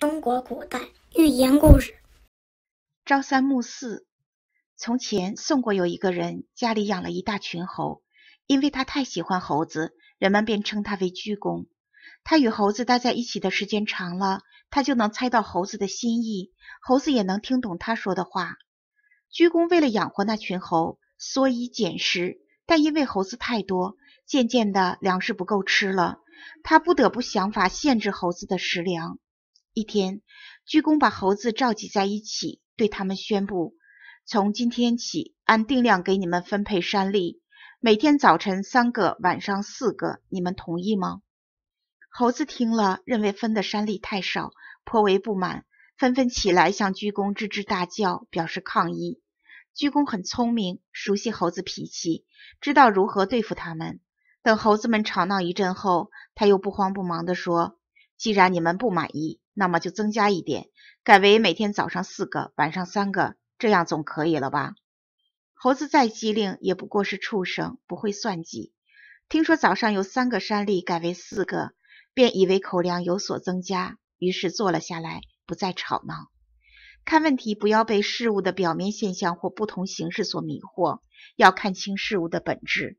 中国古代寓言故事：朝三暮四。从前，宋国有一个人，家里养了一大群猴。因为他太喜欢猴子，人们便称他为“鞠躬”。他与猴子待在一起的时间长了，他就能猜到猴子的心意，猴子也能听懂他说的话。鞠躬为了养活那群猴，所以捡食。但因为猴子太多，渐渐的粮食不够吃了，他不得不想法限制猴子的食粮。一天，鞠躬把猴子召集在一起，对他们宣布：“从今天起，按定量给你们分配山力，每天早晨三个，晚上四个，你们同意吗？”猴子听了，认为分的山力太少，颇为不满，纷纷起来向鞠躬吱吱大叫，表示抗议。鞠躬很聪明，熟悉猴子脾气，知道如何对付他们。等猴子们吵闹一阵后，他又不慌不忙地说：“既然你们不满意，”那么就增加一点，改为每天早上四个，晚上三个，这样总可以了吧？猴子再机灵，也不过是畜生，不会算计。听说早上有三个山栗，改为四个，便以为口粮有所增加，于是坐了下来，不再吵闹。看问题不要被事物的表面现象或不同形式所迷惑，要看清事物的本质。